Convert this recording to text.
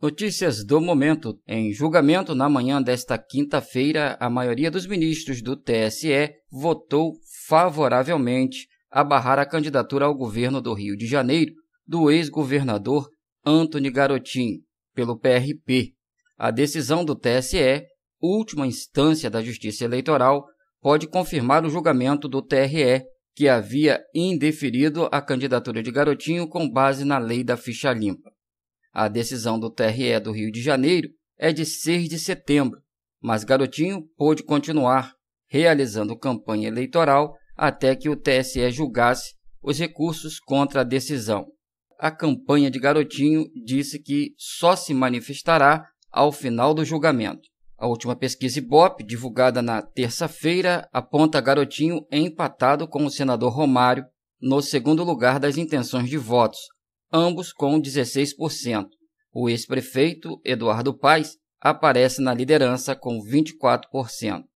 Notícias do momento. Em julgamento na manhã desta quinta-feira, a maioria dos ministros do TSE votou favoravelmente a barrar a candidatura ao governo do Rio de Janeiro do ex-governador Antony Garotinho, pelo PRP. A decisão do TSE, última instância da Justiça Eleitoral, pode confirmar o julgamento do TRE, que havia indeferido a candidatura de Garotinho com base na lei da ficha limpa. A decisão do TRE do Rio de Janeiro é de 6 de setembro, mas Garotinho pôde continuar realizando campanha eleitoral até que o TSE julgasse os recursos contra a decisão. A campanha de Garotinho disse que só se manifestará ao final do julgamento. A última pesquisa Ibope, divulgada na terça-feira, aponta Garotinho empatado com o senador Romário no segundo lugar das intenções de votos, ambos com 16%. O ex-prefeito Eduardo Paes aparece na liderança com 24%.